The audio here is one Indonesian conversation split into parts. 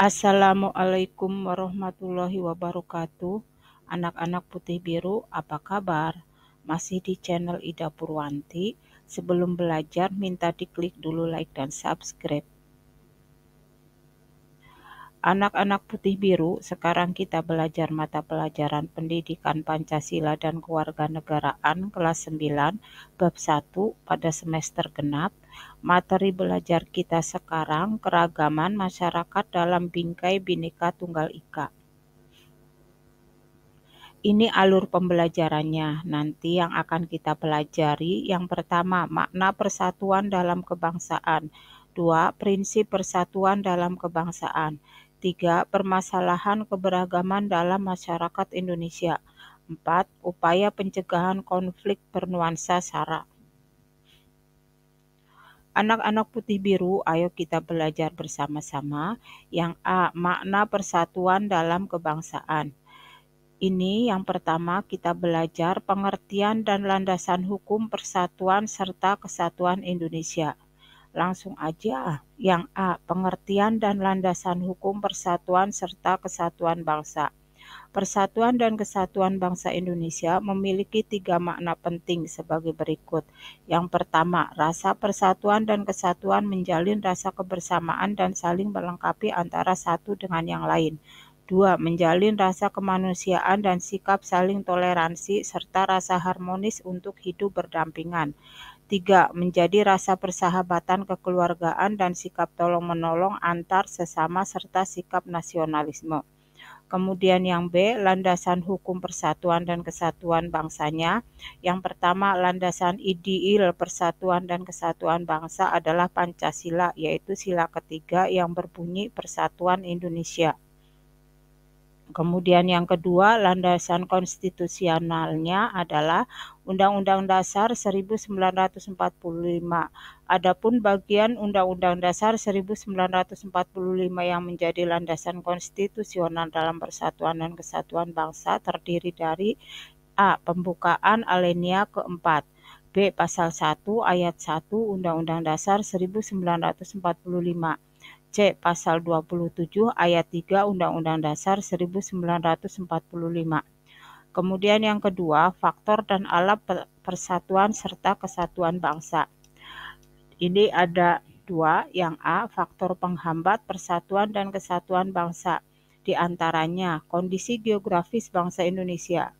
Assalamualaikum warahmatullahi wabarakatuh. Anak-anak putih biru, apa kabar? Masih di channel Ida Purwanti. Sebelum belajar, minta diklik dulu like dan subscribe anak-anak putih biru, sekarang kita belajar mata pelajaran pendidikan Pancasila dan kewarganegaraan kelas 9 bab 1 pada semester genap. Materi belajar kita sekarang keragaman masyarakat dalam bingkai Bhinneka Tunggal Ika. Ini alur pembelajarannya. Nanti yang akan kita pelajari yang pertama makna persatuan dalam kebangsaan, dua prinsip persatuan dalam kebangsaan, 3. Permasalahan keberagaman dalam masyarakat Indonesia. 4. Upaya pencegahan konflik bernuansa sara. Anak-anak putih biru, ayo kita belajar bersama-sama. Yang A. Makna persatuan dalam kebangsaan. Ini yang pertama kita belajar pengertian dan landasan hukum persatuan serta kesatuan Indonesia. Langsung aja. Yang A. Pengertian dan landasan hukum persatuan serta kesatuan bangsa. Persatuan dan kesatuan bangsa Indonesia memiliki tiga makna penting sebagai berikut. Yang pertama, rasa persatuan dan kesatuan menjalin rasa kebersamaan dan saling melengkapi antara satu dengan yang lain. Dua, menjalin rasa kemanusiaan dan sikap saling toleransi serta rasa harmonis untuk hidup berdampingan. 3. Menjadi rasa persahabatan kekeluargaan dan sikap tolong-menolong antar sesama serta sikap nasionalisme. Kemudian yang B, landasan hukum persatuan dan kesatuan bangsanya. Yang pertama, landasan ideal persatuan dan kesatuan bangsa adalah Pancasila, yaitu sila ketiga yang berbunyi Persatuan Indonesia. Kemudian yang kedua, landasan konstitusionalnya adalah Undang-Undang Dasar 1945. Adapun bagian Undang-Undang Dasar 1945 yang menjadi landasan konstitusional dalam persatuan dan kesatuan bangsa terdiri dari A. Pembukaan alenia keempat. B. Pasal 1 ayat 1 Undang-Undang Dasar 1945 C. Pasal 27 ayat 3 Undang-Undang Dasar 1945. Kemudian yang kedua, faktor dan alat persatuan serta kesatuan bangsa. Ini ada dua, yang A, faktor penghambat persatuan dan kesatuan bangsa. Di antaranya, kondisi geografis bangsa Indonesia,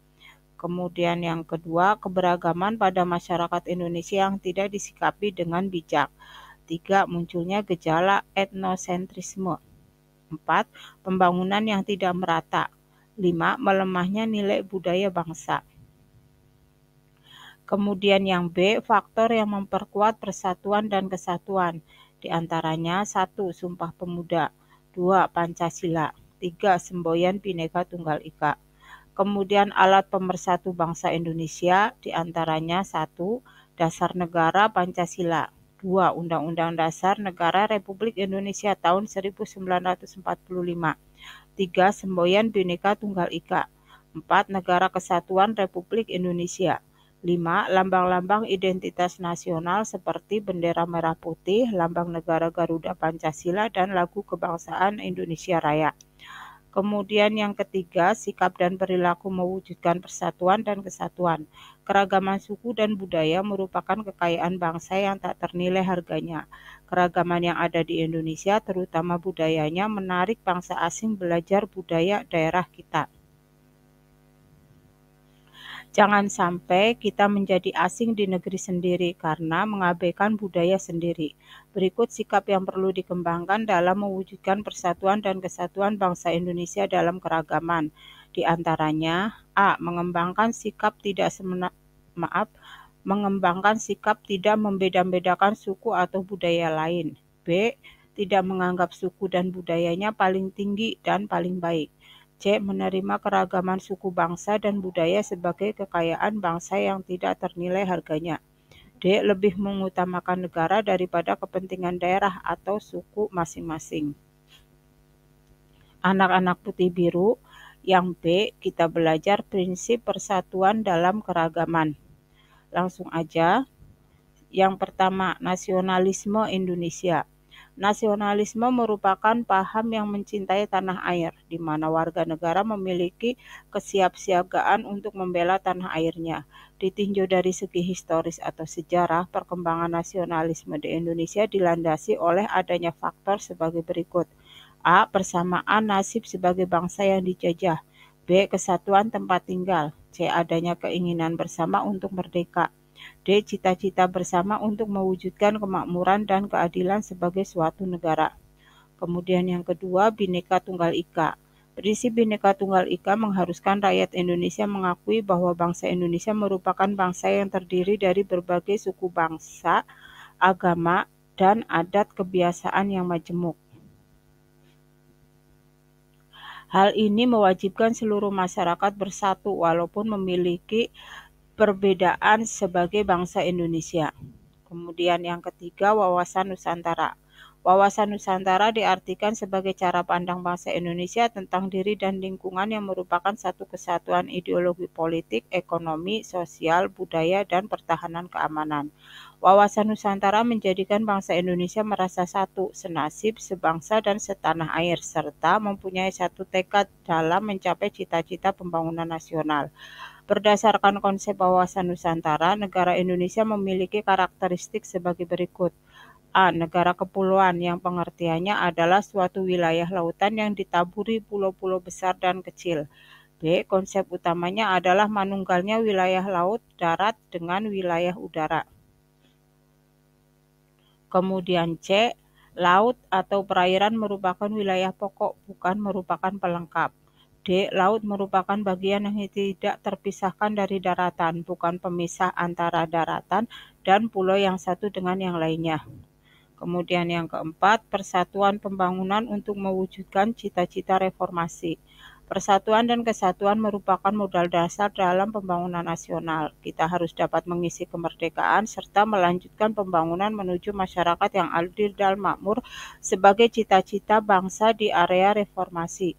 Kemudian yang kedua, keberagaman pada masyarakat Indonesia yang tidak disikapi dengan bijak. Ketiga, munculnya gejala etnosentrisme. Empat, pembangunan yang tidak merata. Lima, melemahnya nilai budaya bangsa. Kemudian yang B, faktor yang memperkuat persatuan dan kesatuan. Di antaranya satu Sumpah Pemuda, dua Pancasila, tiga Semboyan Bhinneka Tunggal Ika. Kemudian alat pemersatu bangsa Indonesia, di antaranya satu Dasar Negara Pancasila, 2 Undang-Undang Dasar Negara Republik Indonesia tahun 1945. 3. Semboyan Bhinneka Tunggal Ika. 4. Negara Kesatuan Republik Indonesia. 5. Lambang-lambang identitas nasional seperti bendera merah putih, lambang negara Garuda Pancasila, dan lagu kebangsaan Indonesia Raya. Kemudian yang ketiga, sikap dan perilaku mewujudkan persatuan dan kesatuan. Keragaman suku dan budaya merupakan kekayaan bangsa yang tak ternilai harganya. Keragaman yang ada di Indonesia, terutama budayanya, menarik bangsa asing belajar budaya daerah kita. Jangan sampai kita menjadi asing di negeri sendiri karena mengabaikan budaya sendiri. Berikut sikap yang perlu dikembangkan dalam mewujudkan persatuan dan kesatuan bangsa Indonesia dalam keragaman. Di antaranya, A. Mengembangkan sikap tidak semena maaf, mengembangkan sikap tidak membeda-bedakan suku atau budaya lain. B. Tidak menganggap suku dan budayanya paling tinggi dan paling baik. C. Menerima keragaman suku bangsa dan budaya sebagai kekayaan bangsa yang tidak ternilai harganya. D. Lebih mengutamakan negara daripada kepentingan daerah atau suku masing-masing. Anak-anak putih biru yang B. Kita belajar prinsip persatuan dalam keragaman. Langsung aja. Yang pertama, nasionalisme Indonesia. Nasionalisme merupakan paham yang mencintai tanah air, di mana warga negara memiliki kesiapsiagaan untuk membela tanah airnya. Ditinjau dari segi historis atau sejarah, perkembangan nasionalisme di Indonesia dilandasi oleh adanya faktor sebagai berikut. A. Persamaan nasib sebagai bangsa yang dijajah. B. Kesatuan tempat tinggal. C. Adanya keinginan bersama untuk merdeka. D. Cita-cita bersama untuk mewujudkan kemakmuran dan keadilan sebagai suatu negara. Kemudian yang kedua, Bhinneka Tunggal Ika. Prinsip Bhinneka Tunggal Ika mengharuskan rakyat Indonesia mengakui bahwa bangsa Indonesia merupakan bangsa yang terdiri dari berbagai suku bangsa, agama, dan adat kebiasaan yang majemuk. Hal ini mewajibkan seluruh masyarakat bersatu walaupun memiliki perbedaan sebagai bangsa Indonesia. Kemudian yang ketiga, wawasan Nusantara. Wawasan Nusantara diartikan sebagai cara pandang bangsa Indonesia tentang diri dan lingkungan yang merupakan satu kesatuan ideologi politik, ekonomi, sosial, budaya, dan pertahanan keamanan. Wawasan Nusantara menjadikan bangsa Indonesia merasa satu, senasib, sebangsa, dan setanah air, serta mempunyai satu tekad dalam mencapai cita-cita pembangunan nasional. Berdasarkan konsep wawasan Nusantara, negara Indonesia memiliki karakteristik sebagai berikut. A. Negara kepulauan yang pengertiannya adalah suatu wilayah lautan yang ditaburi pulau-pulau besar dan kecil. B. Konsep utamanya adalah manunggalnya wilayah laut darat dengan wilayah udara. Kemudian C. Laut atau perairan merupakan wilayah pokok, bukan merupakan pelengkap. D. Laut merupakan bagian yang tidak terpisahkan dari daratan, bukan pemisah antara daratan dan pulau yang satu dengan yang lainnya. Kemudian yang keempat, persatuan pembangunan untuk mewujudkan cita-cita reformasi. Persatuan dan kesatuan merupakan modal dasar dalam pembangunan nasional. Kita harus dapat mengisi kemerdekaan serta melanjutkan pembangunan menuju masyarakat yang adil dan makmur sebagai cita-cita bangsa di area reformasi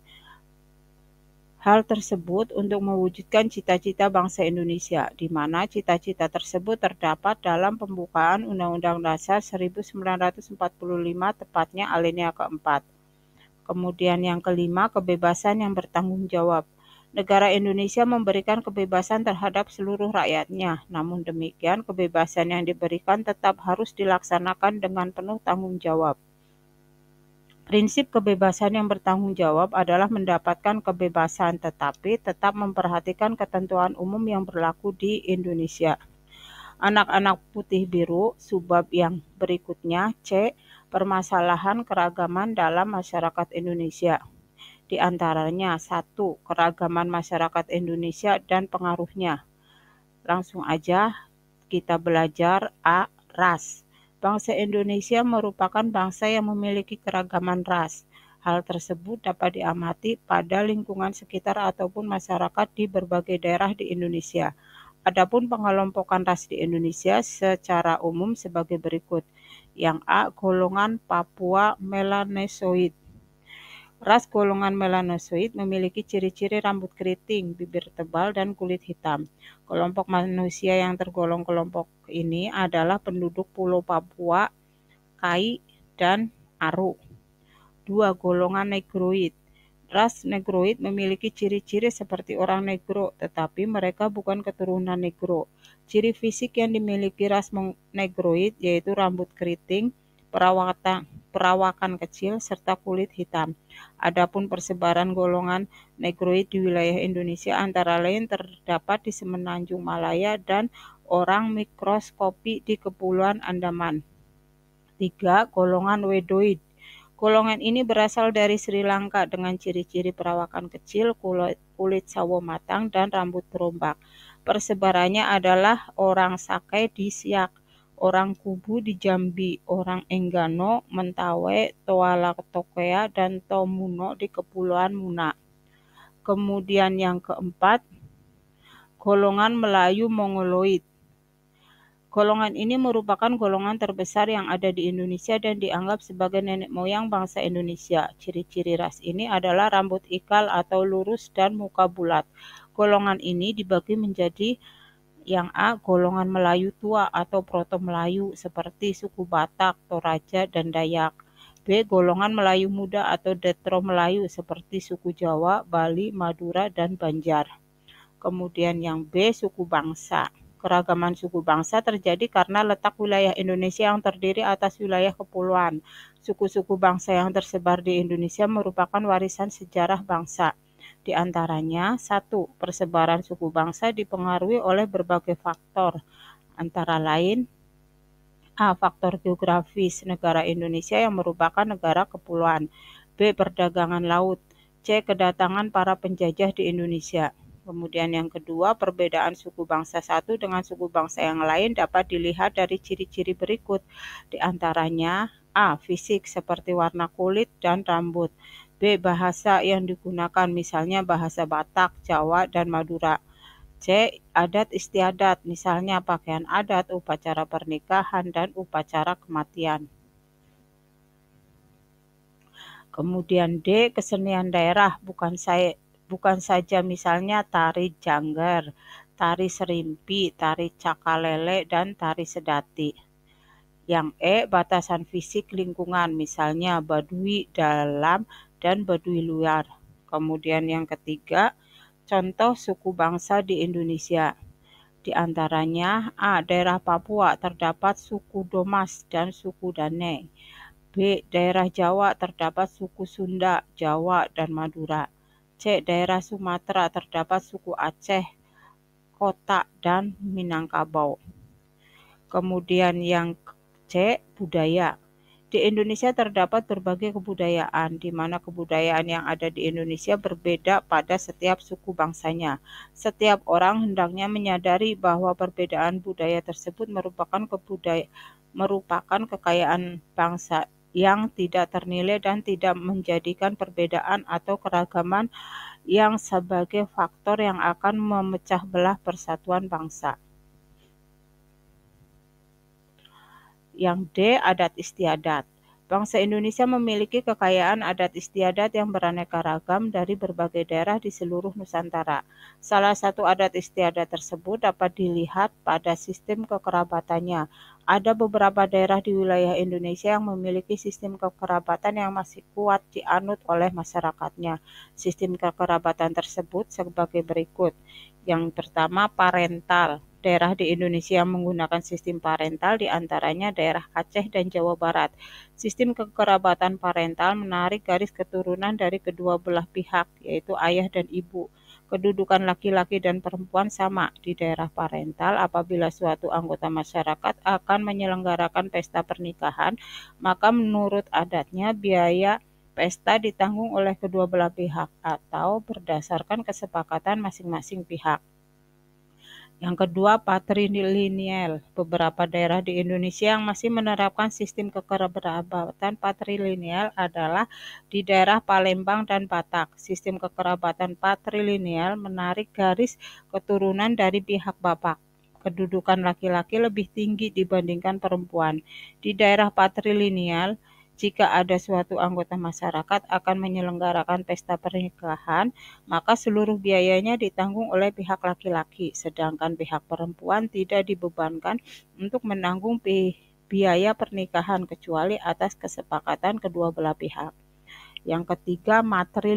hal tersebut untuk mewujudkan cita-cita bangsa Indonesia, di mana cita-cita tersebut terdapat dalam pembukaan Undang-Undang Dasar 1945, tepatnya alinea keempat. Kemudian yang kelima, kebebasan yang bertanggung jawab. Negara Indonesia memberikan kebebasan terhadap seluruh rakyatnya. Namun demikian, kebebasan yang diberikan tetap harus dilaksanakan dengan penuh tanggung jawab. Prinsip kebebasan yang bertanggung jawab adalah mendapatkan kebebasan tetapi tetap memperhatikan ketentuan umum yang berlaku di Indonesia. Anak-anak putih biru, subbab yang berikutnya C. Permasalahan keragaman dalam masyarakat Indonesia. Di antaranya satu Keragaman masyarakat Indonesia dan pengaruhnya. Langsung aja kita belajar A. Ras Bangsa Indonesia merupakan bangsa yang memiliki keragaman ras. Hal tersebut dapat diamati pada lingkungan sekitar ataupun masyarakat di berbagai daerah di Indonesia. Adapun pengelompokan ras di Indonesia secara umum sebagai berikut. Yang A, golongan Papua Melanesoid. Ras golongan melanosoid memiliki ciri-ciri rambut keriting, bibir tebal, dan kulit hitam. Kelompok manusia yang tergolong kelompok ini adalah penduduk Pulau Papua, Kai, dan Aru. Dua golongan negroid. Ras negroid memiliki ciri-ciri seperti orang negro, tetapi mereka bukan keturunan negro. Ciri fisik yang dimiliki ras negroid yaitu rambut keriting, perawatan perawakan kecil, serta kulit hitam. Adapun persebaran golongan negroid di wilayah Indonesia antara lain terdapat di Semenanjung Malaya dan orang mikroskopi di Kepulauan Andaman. 3. Golongan Wedoid Golongan ini berasal dari Sri Lanka dengan ciri-ciri perawakan kecil, kulit, kulit sawo matang, dan rambut berombak. Persebarannya adalah orang Sakai di Siak, orang Kubu di Jambi, orang Enggano, Mentawai, Tokea, dan Tomuno di Kepulauan Muna. Kemudian yang keempat, golongan Melayu Mongoloid. Golongan ini merupakan golongan terbesar yang ada di Indonesia dan dianggap sebagai nenek moyang bangsa Indonesia. Ciri-ciri ras ini adalah rambut ikal atau lurus dan muka bulat. Golongan ini dibagi menjadi yang A golongan Melayu tua atau proto Melayu seperti suku Batak, Toraja, dan Dayak. B golongan Melayu muda atau Detro Melayu seperti suku Jawa, Bali, Madura, dan Banjar. Kemudian yang B suku bangsa. Keragaman suku bangsa terjadi karena letak wilayah Indonesia yang terdiri atas wilayah kepulauan. Suku-suku bangsa yang tersebar di Indonesia merupakan warisan sejarah bangsa. Di antaranya, satu, persebaran suku bangsa dipengaruhi oleh berbagai faktor, antara lain A. Faktor geografis negara Indonesia yang merupakan negara kepulauan B. Perdagangan laut C. Kedatangan para penjajah di Indonesia Kemudian yang kedua, perbedaan suku bangsa satu dengan suku bangsa yang lain dapat dilihat dari ciri-ciri berikut. Di antaranya A. Fisik seperti warna kulit dan rambut B. Bahasa yang digunakan misalnya bahasa Batak, Jawa, dan Madura. C. Adat istiadat misalnya pakaian adat, upacara pernikahan, dan upacara kematian. Kemudian D. Kesenian daerah bukan saya bukan saja misalnya tari jangger, tari serimpi, tari cakalele, dan tari sedati. Yang E, batasan fisik lingkungan, misalnya Badui dalam dan Baduy Luar. Kemudian yang ketiga, contoh suku bangsa di Indonesia. Di antaranya A. Daerah Papua terdapat suku Domas dan suku Dane. B. Daerah Jawa terdapat suku Sunda, Jawa, dan Madura. C. Daerah Sumatera terdapat suku Aceh, Kota, dan Minangkabau. Kemudian yang C. Budaya di Indonesia terdapat berbagai kebudayaan, di mana kebudayaan yang ada di Indonesia berbeda pada setiap suku bangsanya. Setiap orang hendaknya menyadari bahwa perbedaan budaya tersebut merupakan kebudaya merupakan kekayaan bangsa yang tidak ternilai dan tidak menjadikan perbedaan atau keragaman yang sebagai faktor yang akan memecah belah persatuan bangsa. Yang D. Adat istiadat. Bangsa Indonesia memiliki kekayaan adat istiadat yang beraneka ragam dari berbagai daerah di seluruh Nusantara. Salah satu adat istiadat tersebut dapat dilihat pada sistem kekerabatannya. Ada beberapa daerah di wilayah Indonesia yang memiliki sistem kekerabatan yang masih kuat dianut oleh masyarakatnya. Sistem kekerabatan tersebut sebagai berikut. Yang pertama, parental daerah di Indonesia menggunakan sistem parental diantaranya daerah Aceh dan Jawa Barat. Sistem kekerabatan parental menarik garis keturunan dari kedua belah pihak yaitu ayah dan ibu. Kedudukan laki-laki dan perempuan sama di daerah parental apabila suatu anggota masyarakat akan menyelenggarakan pesta pernikahan, maka menurut adatnya biaya pesta ditanggung oleh kedua belah pihak atau berdasarkan kesepakatan masing-masing pihak. Yang kedua, patrilineal. Beberapa daerah di Indonesia yang masih menerapkan sistem kekerabatan patrilineal adalah di daerah Palembang dan Batak. Sistem kekerabatan patrilineal menarik garis keturunan dari pihak bapak. Kedudukan laki-laki lebih tinggi dibandingkan perempuan. Di daerah patrilineal, jika ada suatu anggota masyarakat akan menyelenggarakan pesta pernikahan, maka seluruh biayanya ditanggung oleh pihak laki-laki, sedangkan pihak perempuan tidak dibebankan untuk menanggung biaya pernikahan kecuali atas kesepakatan kedua belah pihak. Yang ketiga, materi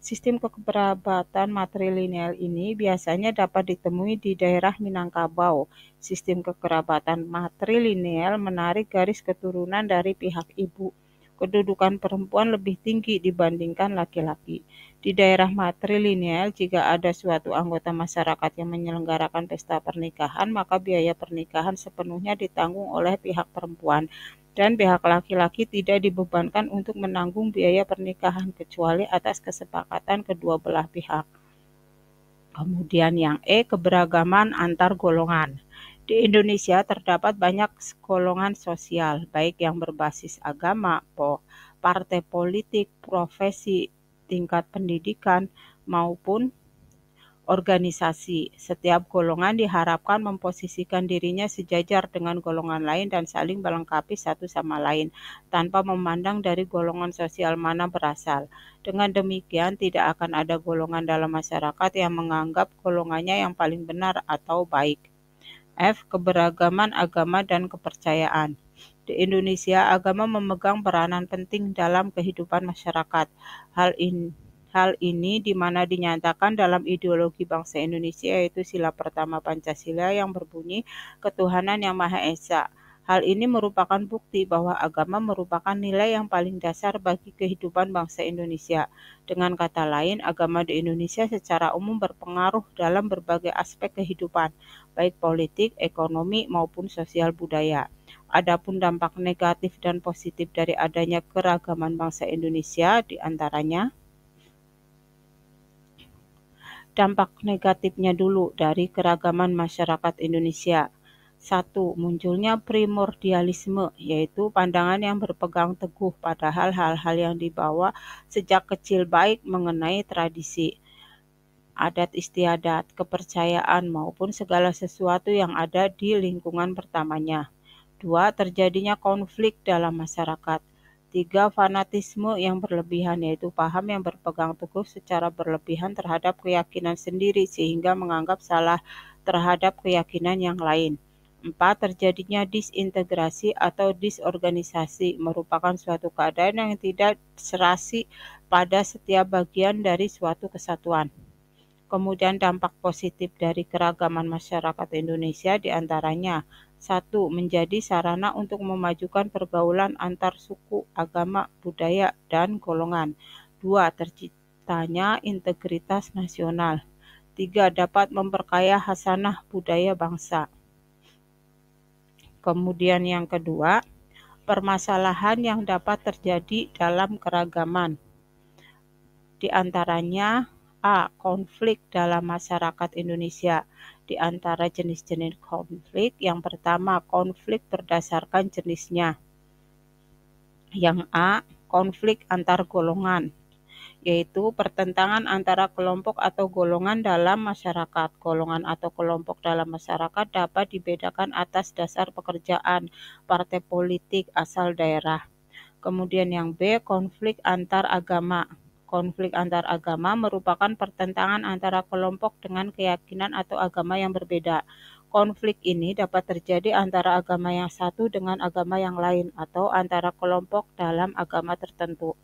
Sistem kekerabatan matrilineal ini biasanya dapat ditemui di daerah Minangkabau. Sistem kekerabatan matrilineal menarik garis keturunan dari pihak ibu. Kedudukan perempuan lebih tinggi dibandingkan laki-laki. Di daerah matrilineal, jika ada suatu anggota masyarakat yang menyelenggarakan pesta pernikahan, maka biaya pernikahan sepenuhnya ditanggung oleh pihak perempuan dan pihak laki-laki tidak dibebankan untuk menanggung biaya pernikahan kecuali atas kesepakatan kedua belah pihak. Kemudian yang E, keberagaman antar golongan. Di Indonesia terdapat banyak golongan sosial, baik yang berbasis agama, partai politik, profesi, tingkat pendidikan, maupun organisasi. Setiap golongan diharapkan memposisikan dirinya sejajar dengan golongan lain dan saling melengkapi satu sama lain tanpa memandang dari golongan sosial mana berasal. Dengan demikian, tidak akan ada golongan dalam masyarakat yang menganggap golongannya yang paling benar atau baik. F. Keberagaman agama dan kepercayaan. Di Indonesia, agama memegang peranan penting dalam kehidupan masyarakat. Hal ini Hal ini di mana dinyatakan dalam ideologi bangsa Indonesia yaitu sila pertama Pancasila yang berbunyi ketuhanan yang Maha Esa. Hal ini merupakan bukti bahwa agama merupakan nilai yang paling dasar bagi kehidupan bangsa Indonesia. Dengan kata lain, agama di Indonesia secara umum berpengaruh dalam berbagai aspek kehidupan, baik politik, ekonomi, maupun sosial budaya. Adapun dampak negatif dan positif dari adanya keragaman bangsa Indonesia diantaranya dampak negatifnya dulu dari keragaman masyarakat Indonesia. Satu, munculnya primordialisme, yaitu pandangan yang berpegang teguh padahal hal-hal yang dibawa sejak kecil baik mengenai tradisi, adat istiadat, kepercayaan maupun segala sesuatu yang ada di lingkungan pertamanya. Dua, terjadinya konflik dalam masyarakat. Tiga, fanatisme yang berlebihan, yaitu paham yang berpegang teguh secara berlebihan terhadap keyakinan sendiri sehingga menganggap salah terhadap keyakinan yang lain. Empat, terjadinya disintegrasi atau disorganisasi merupakan suatu keadaan yang tidak serasi pada setiap bagian dari suatu kesatuan. Kemudian dampak positif dari keragaman masyarakat Indonesia diantaranya satu menjadi sarana untuk memajukan pergaulan antar suku, agama, budaya, dan golongan. Dua, terciptanya integritas nasional. Tiga, dapat memperkaya hasanah budaya bangsa. Kemudian yang kedua, permasalahan yang dapat terjadi dalam keragaman. Di antaranya A. Konflik dalam masyarakat Indonesia di antara jenis-jenis konflik. Yang pertama, konflik berdasarkan jenisnya. Yang A, konflik antar golongan, yaitu pertentangan antara kelompok atau golongan dalam masyarakat. Golongan atau kelompok dalam masyarakat dapat dibedakan atas dasar pekerjaan, partai politik, asal daerah. Kemudian yang B, konflik antar agama konflik antar agama merupakan pertentangan antara kelompok dengan keyakinan atau agama yang berbeda. Konflik ini dapat terjadi antara agama yang satu dengan agama yang lain atau antara kelompok dalam agama tertentu.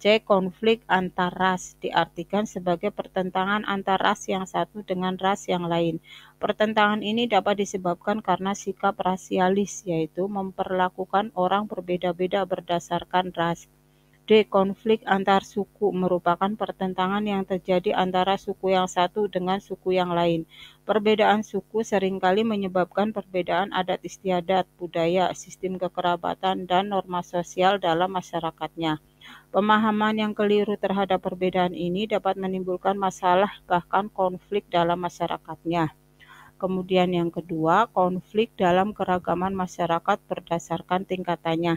C. Konflik antar ras diartikan sebagai pertentangan antar ras yang satu dengan ras yang lain. Pertentangan ini dapat disebabkan karena sikap rasialis, yaitu memperlakukan orang berbeda-beda berdasarkan ras. D. Konflik antar suku merupakan pertentangan yang terjadi antara suku yang satu dengan suku yang lain. Perbedaan suku seringkali menyebabkan perbedaan adat istiadat, budaya, sistem kekerabatan, dan norma sosial dalam masyarakatnya. Pemahaman yang keliru terhadap perbedaan ini dapat menimbulkan masalah, bahkan konflik dalam masyarakatnya. Kemudian, yang kedua, konflik dalam keragaman masyarakat berdasarkan tingkatannya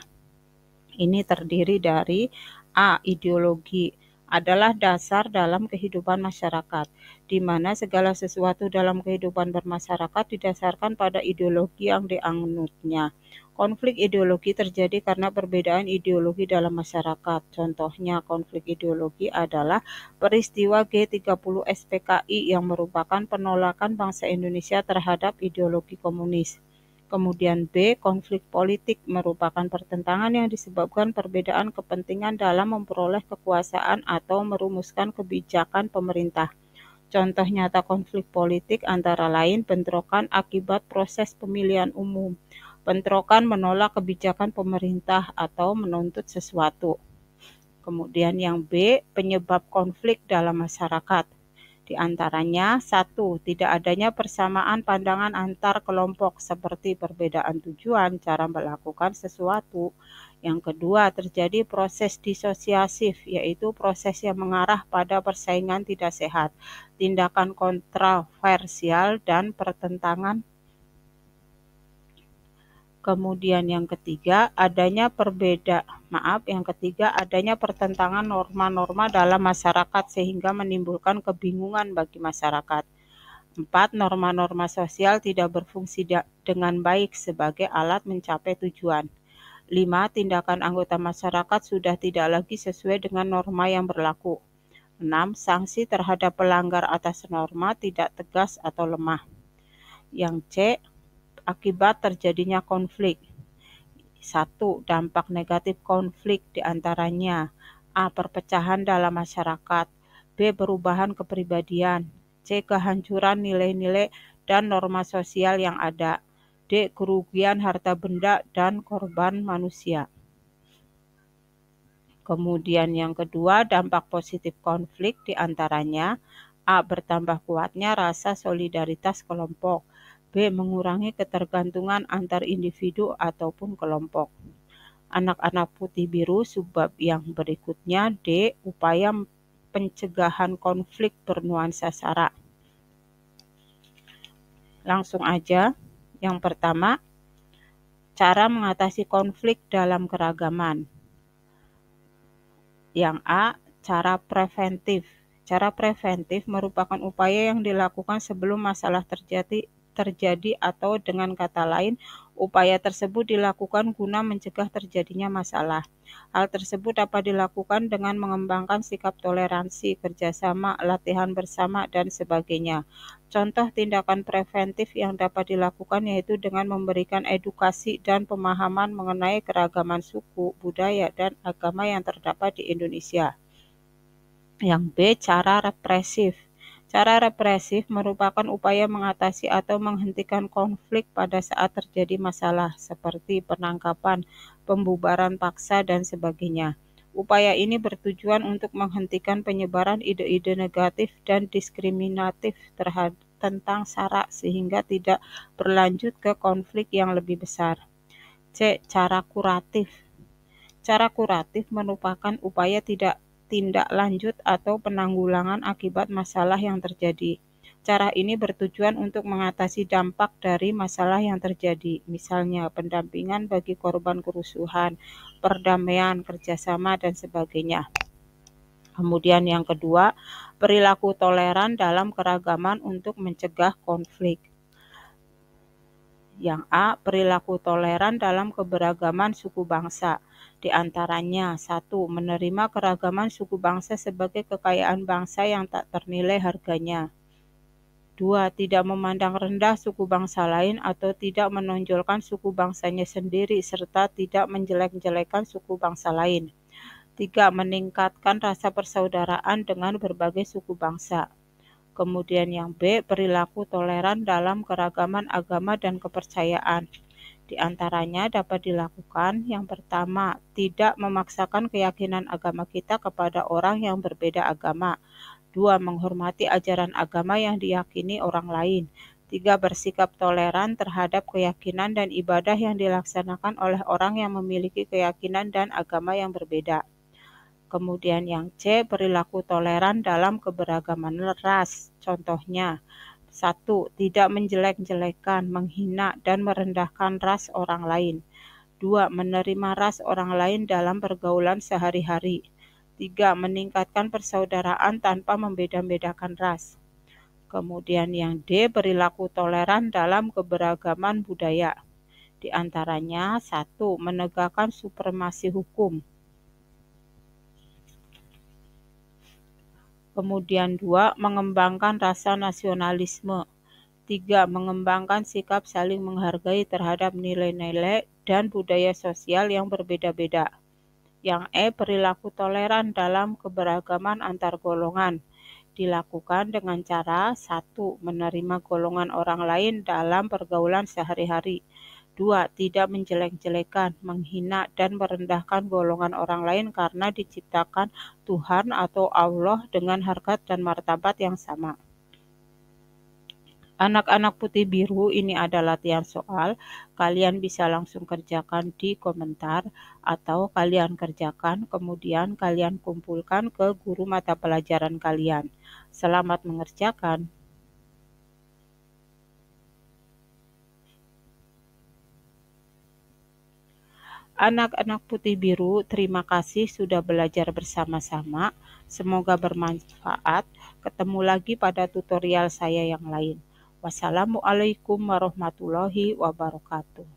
ini terdiri dari A. Ideologi adalah dasar dalam kehidupan masyarakat, di mana segala sesuatu dalam kehidupan bermasyarakat didasarkan pada ideologi yang dianutnya. Konflik ideologi terjadi karena perbedaan ideologi dalam masyarakat. Contohnya, konflik ideologi adalah peristiwa G30 SPKI yang merupakan penolakan bangsa Indonesia terhadap ideologi komunis. Kemudian B. Konflik politik merupakan pertentangan yang disebabkan perbedaan kepentingan dalam memperoleh kekuasaan atau merumuskan kebijakan pemerintah. Contoh nyata konflik politik antara lain bentrokan akibat proses pemilihan umum, bentrokan menolak kebijakan pemerintah atau menuntut sesuatu. Kemudian yang B, penyebab konflik dalam masyarakat di antaranya, satu, tidak adanya persamaan pandangan antar kelompok seperti perbedaan tujuan cara melakukan sesuatu. Yang kedua, terjadi proses disosiasif, yaitu proses yang mengarah pada persaingan tidak sehat, tindakan kontroversial, dan pertentangan Kemudian yang ketiga, adanya perbeda, maaf, yang ketiga adanya pertentangan norma-norma dalam masyarakat sehingga menimbulkan kebingungan bagi masyarakat. Empat, norma-norma sosial tidak berfungsi dengan baik sebagai alat mencapai tujuan. Lima, tindakan anggota masyarakat sudah tidak lagi sesuai dengan norma yang berlaku. Enam, sanksi terhadap pelanggar atas norma tidak tegas atau lemah. Yang C, akibat terjadinya konflik. Satu Dampak negatif konflik diantaranya A. Perpecahan dalam masyarakat B. Perubahan kepribadian C. Kehancuran nilai-nilai dan norma sosial yang ada D. Kerugian harta benda dan korban manusia Kemudian yang kedua, dampak positif konflik diantaranya A. Bertambah kuatnya rasa solidaritas kelompok B. Mengurangi ketergantungan antar individu ataupun kelompok. Anak-anak putih biru sebab yang berikutnya D. Upaya pencegahan konflik bernuansa sara. Langsung aja. Yang pertama, cara mengatasi konflik dalam keragaman. Yang A, cara preventif. Cara preventif merupakan upaya yang dilakukan sebelum masalah terjadi terjadi atau dengan kata lain upaya tersebut dilakukan guna mencegah terjadinya masalah. Hal tersebut dapat dilakukan dengan mengembangkan sikap toleransi, kerjasama, latihan bersama, dan sebagainya. Contoh tindakan preventif yang dapat dilakukan yaitu dengan memberikan edukasi dan pemahaman mengenai keragaman suku, budaya, dan agama yang terdapat di Indonesia. Yang B, cara represif. Cara represif merupakan upaya mengatasi atau menghentikan konflik pada saat terjadi masalah, seperti penangkapan, pembubaran paksa, dan sebagainya. Upaya ini bertujuan untuk menghentikan penyebaran ide-ide negatif dan diskriminatif terhadap tentang sara sehingga tidak berlanjut ke konflik yang lebih besar. C. Cara kuratif. Cara kuratif merupakan upaya tidak tindak lanjut atau penanggulangan akibat masalah yang terjadi. Cara ini bertujuan untuk mengatasi dampak dari masalah yang terjadi, misalnya pendampingan bagi korban kerusuhan, perdamaian, kerjasama, dan sebagainya. Kemudian yang kedua, perilaku toleran dalam keragaman untuk mencegah konflik. Yang A, perilaku toleran dalam keberagaman suku bangsa. Di antaranya, satu, menerima keragaman suku bangsa sebagai kekayaan bangsa yang tak ternilai harganya. Dua, tidak memandang rendah suku bangsa lain atau tidak menonjolkan suku bangsanya sendiri serta tidak menjelek-jelekan suku bangsa lain. Tiga, meningkatkan rasa persaudaraan dengan berbagai suku bangsa. Kemudian yang B, perilaku toleran dalam keragaman agama dan kepercayaan. Di antaranya dapat dilakukan yang pertama, tidak memaksakan keyakinan agama kita kepada orang yang berbeda agama. Dua, menghormati ajaran agama yang diyakini orang lain. Tiga, bersikap toleran terhadap keyakinan dan ibadah yang dilaksanakan oleh orang yang memiliki keyakinan dan agama yang berbeda. Kemudian yang C, perilaku toleran dalam keberagaman ras. Contohnya, satu, tidak menjelek-jelekan, menghina, dan merendahkan ras orang lain. Dua, menerima ras orang lain dalam pergaulan sehari-hari. Tiga, meningkatkan persaudaraan tanpa membeda-bedakan ras. Kemudian yang D, perilaku toleran dalam keberagaman budaya. Di antaranya, satu, menegakkan supremasi hukum. Kemudian dua, mengembangkan rasa nasionalisme. Tiga, mengembangkan sikap saling menghargai terhadap nilai-nilai dan budaya sosial yang berbeda-beda. Yang E, perilaku toleran dalam keberagaman antar golongan dilakukan dengan cara satu menerima golongan orang lain dalam pergaulan sehari-hari. Dua, tidak menjelek-jelekan, menghina, dan merendahkan golongan orang lain karena diciptakan Tuhan atau Allah dengan harkat dan martabat yang sama. Anak-anak putih biru ini ada latihan soal. Kalian bisa langsung kerjakan di komentar atau kalian kerjakan kemudian kalian kumpulkan ke guru mata pelajaran kalian. Selamat mengerjakan. Anak-anak putih biru, terima kasih sudah belajar bersama-sama. Semoga bermanfaat. Ketemu lagi pada tutorial saya yang lain. Wassalamualaikum warahmatullahi wabarakatuh.